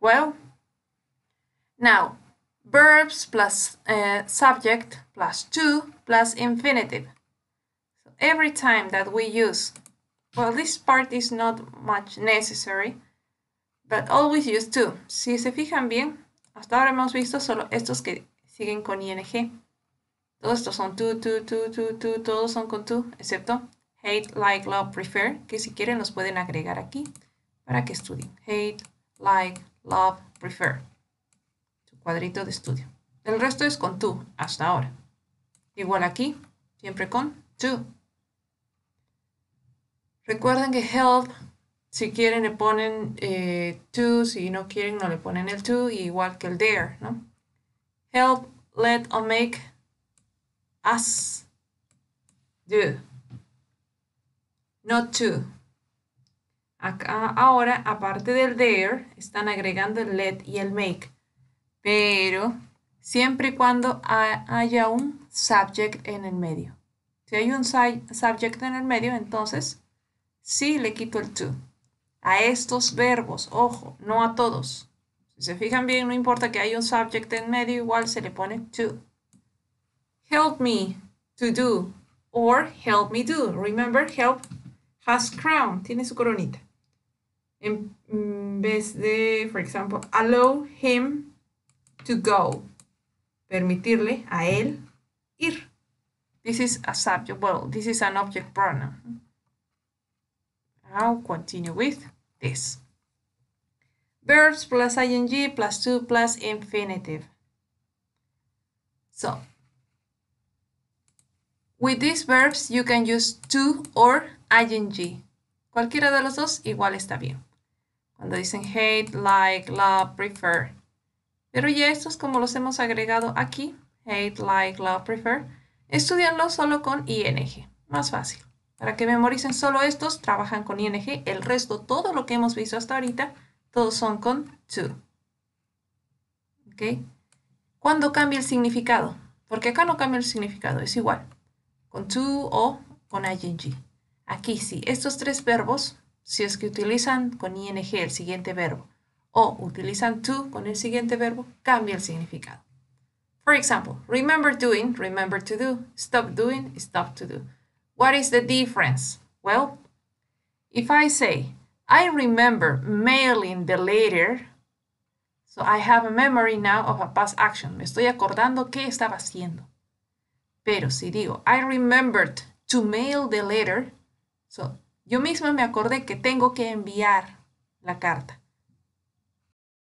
Well, now, verbs plus uh, subject plus to plus infinitive. So every time that we use, well, this part is not much necessary, but always use to. Si se fijan bien, hasta ahora hemos visto solo estos que siguen con ing. Todos estos son to, to, to, to, to, todos son con to, excepto hate, like, love, prefer, que si quieren los pueden agregar aquí para que estudien. Hate, like, love, prefer. Tu cuadrito de estudio. El resto es con to, hasta ahora. Igual aquí, siempre con to. Recuerden que help, si quieren le ponen eh, si no quieren no le ponen el to, igual que el there, ¿no? Help, let or make us do. Not to. Acá ahora, aparte del there, están agregando el let y el make. Pero siempre y cuando haya un subject en el medio. Si hay un subject en el medio, entonces sí le quito el to. A estos verbos, ojo, no a todos. Si se fijan bien, no importa que haya un subject en medio, igual se le pone to. Help me to do or help me do. Remember, help has crown, tiene su coronita. en mm, vez de, for example, allow him to go, permitirle a él ir. This is a subject, well, this is an object pronoun. I'll continue with this. Verbs plus ing plus to plus infinitive. So, with these verbs you can use to or ing. Cualquiera de los dos igual está bien. Cuando dicen hate, like, love, prefer. Pero ya estos como los hemos agregado aquí, hate, like, love, prefer, estudianlos solo con ING. Más fácil. Para que memoricen solo estos, trabajan con ING. El resto, todo lo que hemos visto hasta ahorita, todos son con to. ¿Ok? ¿Cuándo cambia el significado? Porque acá no cambia el significado, es igual. Con to o con ing. Aquí sí, estos tres verbos si es que utilizan con ing el siguiente verbo o utilizan to con el siguiente verbo, cambia el significado. For example, remember doing, remember to do, stop doing, stop to do. What is the difference? Well, if I say, I remember mailing the letter, so I have a memory now of a past action. Me estoy acordando qué estaba haciendo. Pero si digo, I remembered to mail the letter, so yo misma me acordé que tengo que enviar la carta.